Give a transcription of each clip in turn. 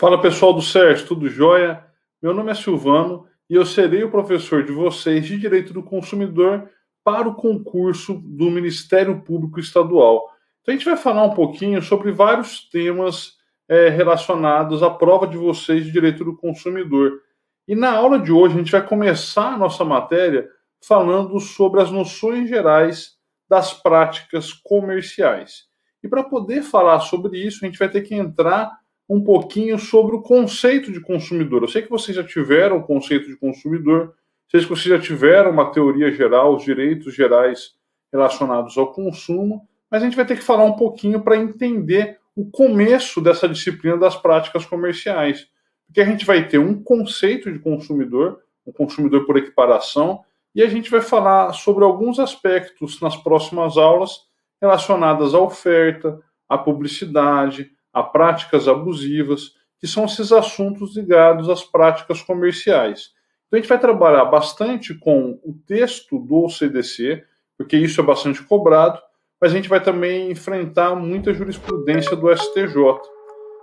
Fala pessoal do SERS, tudo jóia? Meu nome é Silvano e eu serei o professor de vocês de Direito do Consumidor para o concurso do Ministério Público Estadual. Então a gente vai falar um pouquinho sobre vários temas é, relacionados à prova de vocês de Direito do Consumidor. E na aula de hoje a gente vai começar a nossa matéria falando sobre as noções gerais das práticas comerciais. E para poder falar sobre isso, a gente vai ter que entrar um pouquinho sobre o conceito de consumidor. Eu sei que vocês já tiveram o conceito de consumidor, sei que vocês já tiveram uma teoria geral, os direitos gerais relacionados ao consumo, mas a gente vai ter que falar um pouquinho para entender o começo dessa disciplina das práticas comerciais. Porque a gente vai ter um conceito de consumidor, um consumidor por equiparação, e a gente vai falar sobre alguns aspectos nas próximas aulas relacionadas à oferta, à publicidade, a práticas abusivas, que são esses assuntos ligados às práticas comerciais. Então, a gente vai trabalhar bastante com o texto do CDC, porque isso é bastante cobrado, mas a gente vai também enfrentar muita jurisprudência do STJ.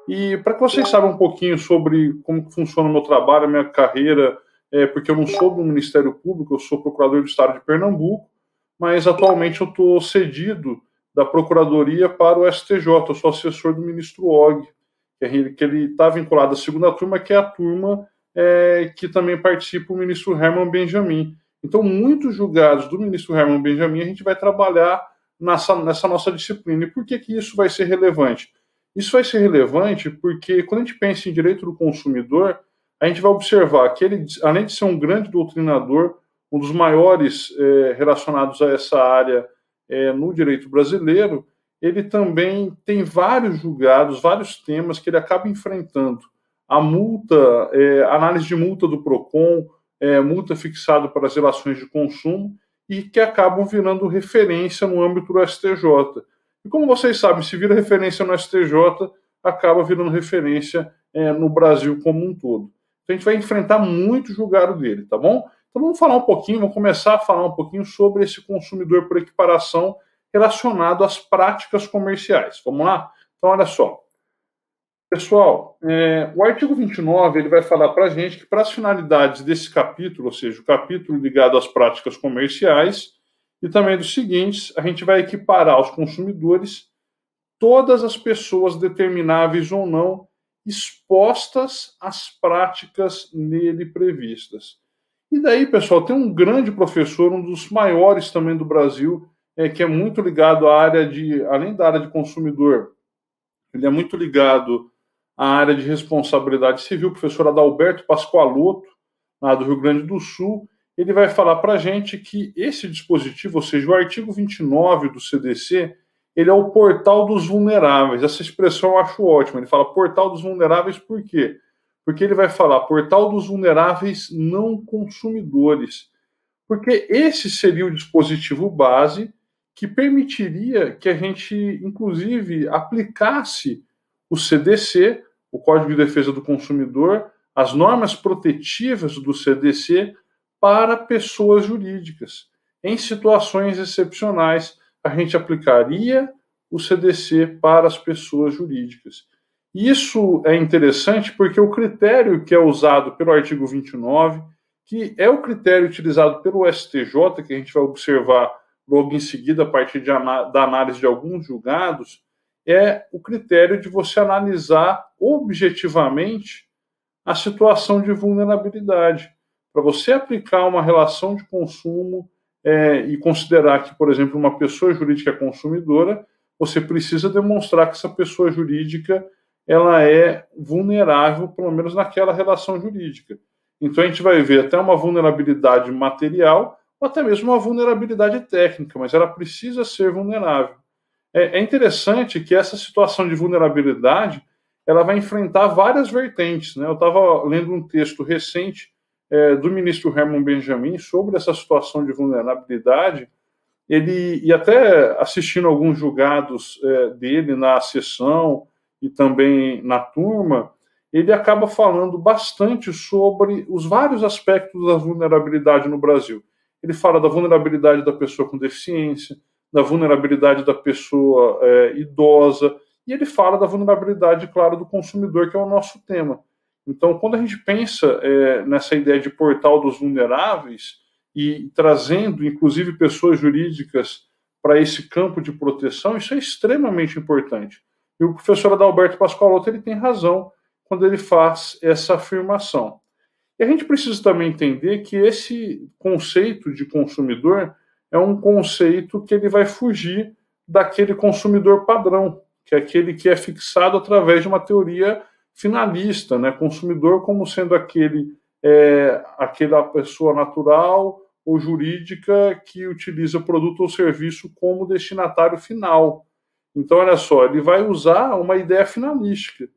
E para que vocês saibam um pouquinho sobre como funciona o meu trabalho, a minha carreira, é, porque eu não sou do Ministério Público, eu sou procurador do Estado de Pernambuco, mas atualmente eu estou cedido da Procuradoria para o STJ. Eu sou assessor do ministro Og, que é ele está vinculado à segunda turma, que é a turma é, que também participa o ministro Herman Benjamin. Então, muitos julgados do ministro Herman Benjamin a gente vai trabalhar nessa, nessa nossa disciplina. E por que, que isso vai ser relevante? Isso vai ser relevante porque, quando a gente pensa em direito do consumidor, a gente vai observar que ele, além de ser um grande doutrinador, um dos maiores é, relacionados a essa área é, no direito brasileiro, ele também tem vários julgados, vários temas que ele acaba enfrentando. A multa, é, análise de multa do PROCON, é, multa fixada para as relações de consumo, e que acabam virando referência no âmbito do STJ. E como vocês sabem, se vira referência no STJ, acaba virando referência é, no Brasil como um todo. Então a gente vai enfrentar muito julgado dele, tá bom? Então vamos falar um pouquinho, vamos começar a falar um pouquinho sobre esse consumidor por equiparação relacionado às práticas comerciais. Vamos lá? Então olha só. Pessoal, é, o artigo 29 ele vai falar para a gente que para as finalidades desse capítulo, ou seja, o capítulo ligado às práticas comerciais e também dos seguintes, a gente vai equiparar aos consumidores todas as pessoas determináveis ou não expostas às práticas nele previstas. E daí, pessoal, tem um grande professor, um dos maiores também do Brasil, é, que é muito ligado à área de, além da área de consumidor, ele é muito ligado à área de responsabilidade civil, o professor Adalberto Pascoaloto, lá do Rio Grande do Sul. Ele vai falar para a gente que esse dispositivo, ou seja, o artigo 29 do CDC, ele é o portal dos vulneráveis. Essa expressão eu acho ótima. Ele fala portal dos vulneráveis por quê? porque ele vai falar portal dos vulneráveis não consumidores, porque esse seria o dispositivo base que permitiria que a gente, inclusive, aplicasse o CDC, o Código de Defesa do Consumidor, as normas protetivas do CDC para pessoas jurídicas. Em situações excepcionais, a gente aplicaria o CDC para as pessoas jurídicas. Isso é interessante porque o critério que é usado pelo artigo 29, que é o critério utilizado pelo STJ, que a gente vai observar logo em seguida, a partir de, da análise de alguns julgados, é o critério de você analisar objetivamente a situação de vulnerabilidade. Para você aplicar uma relação de consumo é, e considerar que, por exemplo, uma pessoa jurídica é consumidora, você precisa demonstrar que essa pessoa jurídica ela é vulnerável, pelo menos naquela relação jurídica. Então a gente vai ver até uma vulnerabilidade material ou até mesmo uma vulnerabilidade técnica, mas ela precisa ser vulnerável. É, é interessante que essa situação de vulnerabilidade ela vai enfrentar várias vertentes. Né? Eu estava lendo um texto recente é, do ministro Herman Benjamin sobre essa situação de vulnerabilidade, ele e até assistindo alguns julgados é, dele na sessão e também na turma, ele acaba falando bastante sobre os vários aspectos da vulnerabilidade no Brasil. Ele fala da vulnerabilidade da pessoa com deficiência, da vulnerabilidade da pessoa é, idosa, e ele fala da vulnerabilidade, claro, do consumidor, que é o nosso tema. Então, quando a gente pensa é, nessa ideia de portal dos vulneráveis e trazendo, inclusive, pessoas jurídicas para esse campo de proteção, isso é extremamente importante. E o professor Adalberto Pascoalotto ele tem razão quando ele faz essa afirmação. E a gente precisa também entender que esse conceito de consumidor é um conceito que ele vai fugir daquele consumidor padrão, que é aquele que é fixado através de uma teoria finalista, né? Consumidor como sendo aquele é, aquela pessoa natural ou jurídica que utiliza o produto ou serviço como destinatário final. Então, olha só, ele vai usar uma ideia finalística.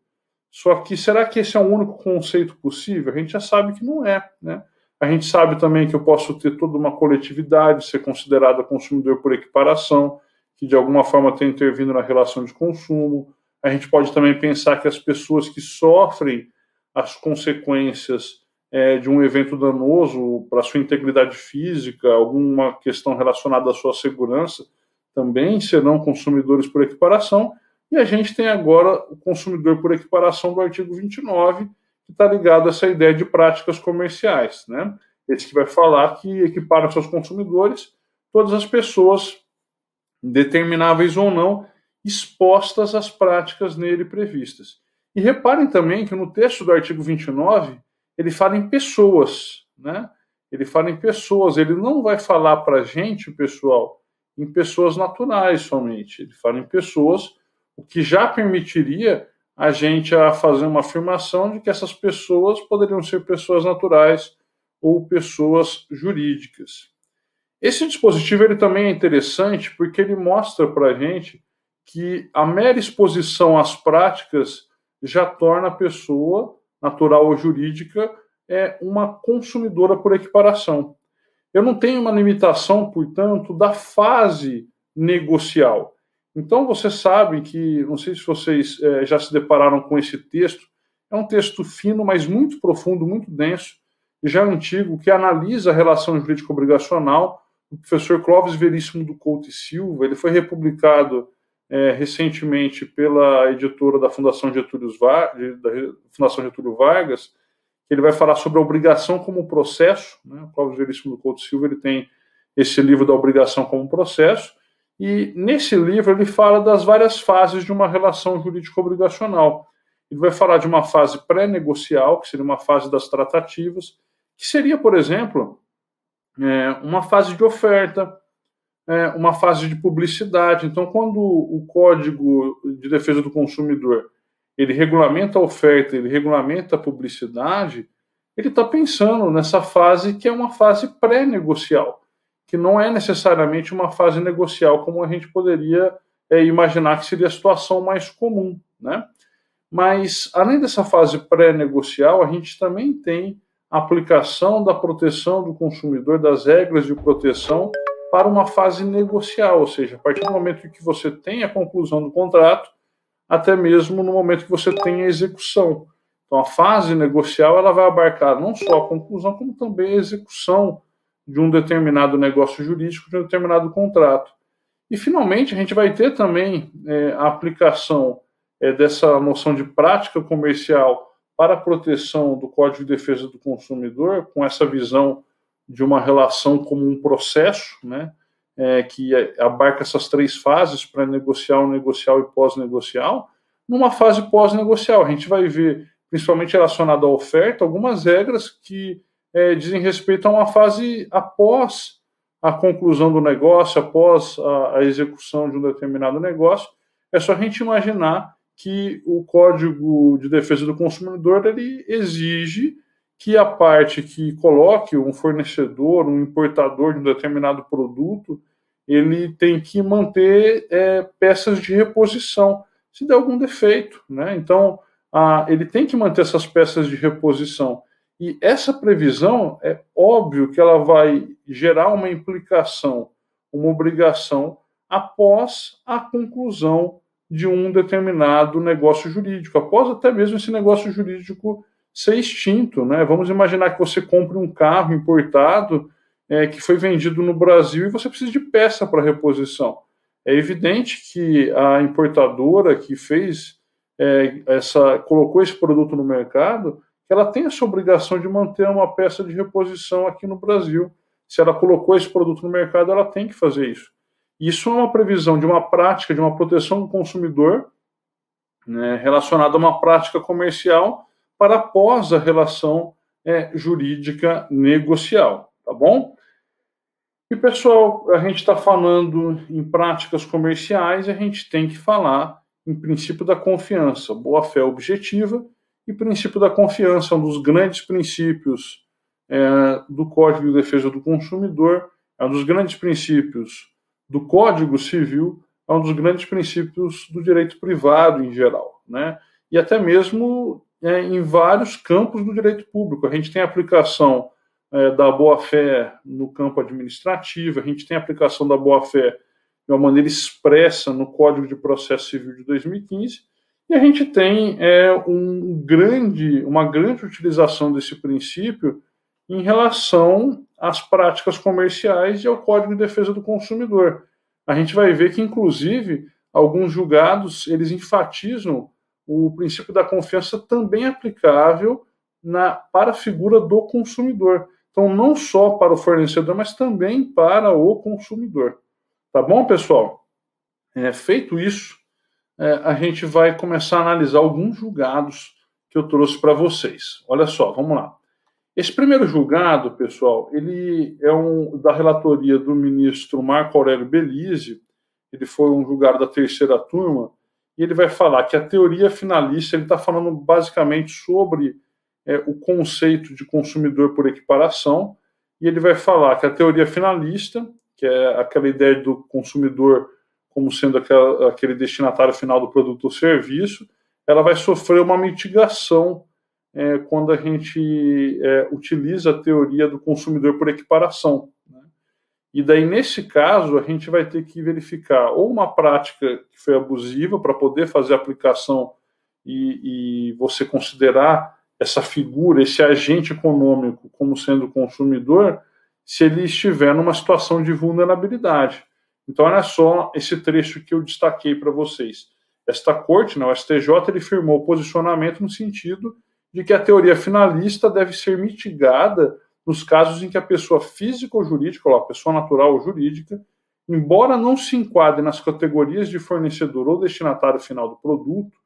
Só que será que esse é o único conceito possível? A gente já sabe que não é, né? A gente sabe também que eu posso ter toda uma coletividade, ser considerada consumidor por equiparação, que de alguma forma tem intervindo na relação de consumo. A gente pode também pensar que as pessoas que sofrem as consequências é, de um evento danoso para sua integridade física, alguma questão relacionada à sua segurança, também serão consumidores por equiparação, e a gente tem agora o consumidor por equiparação do artigo 29, que está ligado a essa ideia de práticas comerciais, né? Esse que vai falar que equipara seus consumidores todas as pessoas, determináveis ou não, expostas às práticas nele previstas. E reparem também que no texto do artigo 29, ele fala em pessoas, né? Ele fala em pessoas, ele não vai falar para a gente, pessoal, em pessoas naturais somente, ele fala em pessoas, o que já permitiria a gente a fazer uma afirmação de que essas pessoas poderiam ser pessoas naturais ou pessoas jurídicas. Esse dispositivo ele também é interessante porque ele mostra para a gente que a mera exposição às práticas já torna a pessoa, natural ou jurídica, é uma consumidora por equiparação. Eu não tenho uma limitação, portanto, da fase negocial. Então, vocês sabem que, não sei se vocês é, já se depararam com esse texto, é um texto fino, mas muito profundo, muito denso, e já é antigo, que analisa a relação jurídico-obrigacional do professor Clóvis Veríssimo do Couto e Silva. Ele foi republicado é, recentemente pela editora da Fundação Getúlio, da Fundação Getúlio Vargas ele vai falar sobre a obrigação como processo. Né? O Cláudio Veríssimo do Couto Silva ele tem esse livro da obrigação como processo, e nesse livro ele fala das várias fases de uma relação jurídico-obrigacional. Ele vai falar de uma fase pré-negocial, que seria uma fase das tratativas, que seria, por exemplo, é, uma fase de oferta, é, uma fase de publicidade. Então, quando o Código de Defesa do Consumidor ele regulamenta a oferta, ele regulamenta a publicidade, ele está pensando nessa fase que é uma fase pré-negocial, que não é necessariamente uma fase negocial como a gente poderia é, imaginar que seria a situação mais comum, né? Mas, além dessa fase pré-negocial, a gente também tem a aplicação da proteção do consumidor, das regras de proteção, para uma fase negocial, ou seja, a partir do momento que você tem a conclusão do contrato, até mesmo no momento que você tem a execução. Então, a fase negocial ela vai abarcar não só a conclusão, como também a execução de um determinado negócio jurídico, de um determinado contrato. E, finalmente, a gente vai ter também é, a aplicação é, dessa noção de prática comercial para a proteção do Código de Defesa do Consumidor, com essa visão de uma relação como um processo, né? é, que abarca essas três fases, pré-negocial, negocial e pós-negocial, numa fase pós-negocial. A gente vai ver, principalmente relacionado à oferta, algumas regras que é, dizem respeito a uma fase após a conclusão do negócio, após a, a execução de um determinado negócio. É só a gente imaginar que o Código de Defesa do Consumidor ele exige que a parte que coloque um fornecedor, um importador de um determinado produto ele tem que manter é, peças de reposição se der algum defeito, né? Então a, ele tem que manter essas peças de reposição e essa previsão é óbvio que ela vai gerar uma implicação, uma obrigação após a conclusão de um determinado negócio jurídico, após até mesmo esse negócio jurídico ser extinto, né? Vamos imaginar que você compre um carro importado é, que foi vendido no Brasil e você precisa de peça para reposição. É evidente que a importadora que fez é, essa colocou esse produto no mercado, ela tem essa obrigação de manter uma peça de reposição aqui no Brasil. Se ela colocou esse produto no mercado, ela tem que fazer isso. Isso é uma previsão de uma prática, de uma proteção do consumidor, né, relacionada a uma prática comercial para após a relação é, jurídica negocial, tá bom? E pessoal, a gente está falando em práticas comerciais, a gente tem que falar em princípio da confiança, boa fé objetiva e princípio da confiança, um dos grandes princípios é, do Código de Defesa do Consumidor, é um dos grandes princípios do Código Civil, é um dos grandes princípios do direito privado em geral, né? E até mesmo é, em vários campos do direito público. A gente tem aplicação é, da boa-fé no campo administrativo, a gente tem a aplicação da boa-fé de uma maneira expressa no Código de Processo Civil de 2015, e a gente tem é, um grande, uma grande utilização desse princípio em relação às práticas comerciais e ao Código de Defesa do Consumidor. A gente vai ver que, inclusive, alguns julgados eles enfatizam o princípio da confiança também aplicável na, para a figura do consumidor. Então, não só para o fornecedor, mas também para o consumidor. Tá bom, pessoal? É, feito isso, é, a gente vai começar a analisar alguns julgados que eu trouxe para vocês. Olha só, vamos lá. Esse primeiro julgado, pessoal, ele é um da relatoria do ministro Marco Aurélio Belize. Ele foi um julgado da terceira turma e ele vai falar que a teoria finalista ele está falando basicamente sobre é, o conceito de consumidor por equiparação, e ele vai falar que a teoria finalista, que é aquela ideia do consumidor como sendo aquela, aquele destinatário final do produto ou serviço, ela vai sofrer uma mitigação é, quando a gente é, utiliza a teoria do consumidor por equiparação. Né? E daí, nesse caso, a gente vai ter que verificar ou uma prática que foi abusiva para poder fazer a aplicação e, e você considerar essa figura, esse agente econômico como sendo consumidor, se ele estiver numa situação de vulnerabilidade. Então, olha só esse trecho que eu destaquei para vocês. Esta corte, né, o STJ, ele firmou posicionamento no sentido de que a teoria finalista deve ser mitigada nos casos em que a pessoa física ou jurídica, ou a pessoa natural ou jurídica, embora não se enquadre nas categorias de fornecedor ou destinatário final do produto,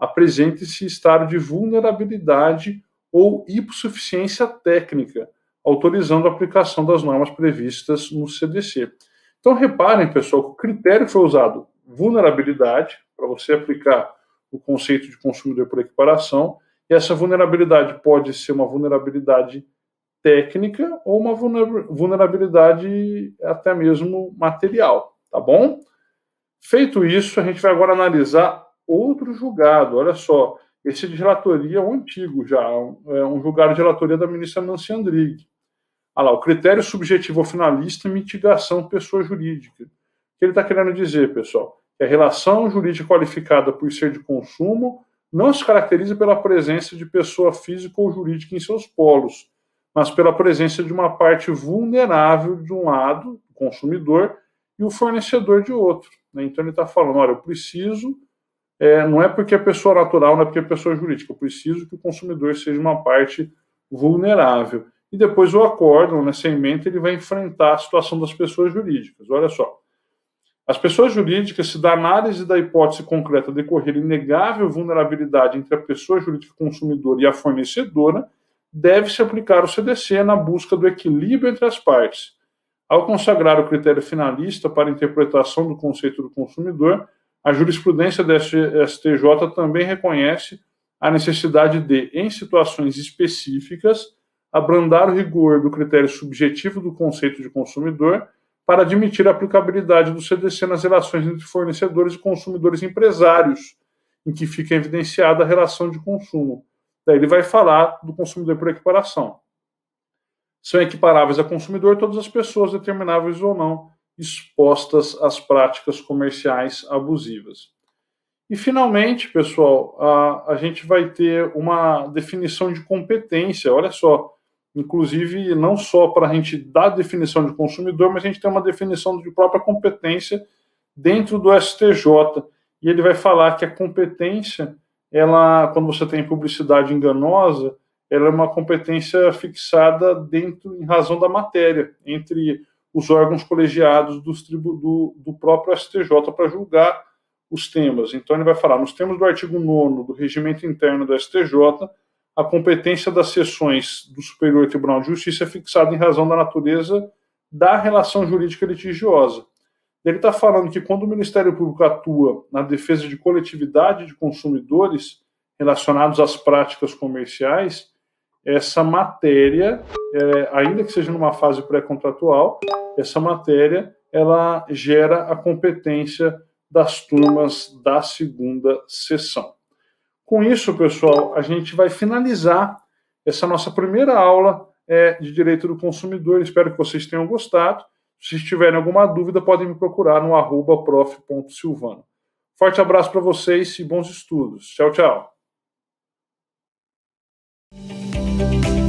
apresente-se estado de vulnerabilidade ou hipossuficiência técnica, autorizando a aplicação das normas previstas no CDC. Então, reparem, pessoal, que o critério foi usado vulnerabilidade, para você aplicar o conceito de consumidor por equiparação, e essa vulnerabilidade pode ser uma vulnerabilidade técnica ou uma vulnerabilidade até mesmo material, tá bom? Feito isso, a gente vai agora analisar outro julgado. Olha só, esse de relatoria é um antigo já, é, é um julgado de relatoria da ministra Nancy Andrighi. Olha lá, o critério subjetivo finalista é mitigação pessoa jurídica. O que ele está querendo dizer, pessoal? Que a relação jurídica qualificada por ser de consumo não se caracteriza pela presença de pessoa física ou jurídica em seus polos, mas pela presença de uma parte vulnerável de um lado, o consumidor, e o fornecedor de outro. Né? Então ele está falando, olha, eu preciso é, não é porque é pessoa natural, não é porque é pessoa jurídica. Eu preciso que o consumidor seja uma parte vulnerável. E depois o acórdão, nessa né, emenda, ele vai enfrentar a situação das pessoas jurídicas. Olha só. As pessoas jurídicas, se da análise da hipótese concreta decorrer inegável vulnerabilidade entre a pessoa jurídica consumidora e a fornecedora, deve-se aplicar o CDC na busca do equilíbrio entre as partes. Ao consagrar o critério finalista para interpretação do conceito do consumidor, a jurisprudência da STJ também reconhece a necessidade de, em situações específicas, abrandar o rigor do critério subjetivo do conceito de consumidor para admitir a aplicabilidade do CDC nas relações entre fornecedores e consumidores empresários, em que fica evidenciada a relação de consumo. Daí ele vai falar do consumidor por equiparação. São equiparáveis a consumidor todas as pessoas, determináveis ou não, expostas às práticas comerciais abusivas. E, finalmente, pessoal, a, a gente vai ter uma definição de competência. Olha só, inclusive, não só para a gente dar definição de consumidor, mas a gente tem uma definição de própria competência dentro do STJ. E ele vai falar que a competência, ela, quando você tem publicidade enganosa, ela é uma competência fixada dentro, em razão da matéria, entre os órgãos colegiados do, do próprio STJ para julgar os temas. Então, ele vai falar: nos termos do artigo 9 do regimento interno do STJ, a competência das sessões do Superior Tribunal de Justiça é fixada em razão da natureza da relação jurídica litigiosa. Ele está falando que quando o Ministério Público atua na defesa de coletividade de consumidores relacionados às práticas comerciais, essa matéria, é, ainda que seja numa fase pré-contratual, essa matéria ela gera a competência das turmas da segunda sessão. Com isso, pessoal, a gente vai finalizar essa nossa primeira aula é, de Direito do Consumidor. Espero que vocês tenham gostado. Se tiverem alguma dúvida, podem me procurar no arroba prof.silvano. Forte abraço para vocês e bons estudos. Tchau, tchau. Thank you.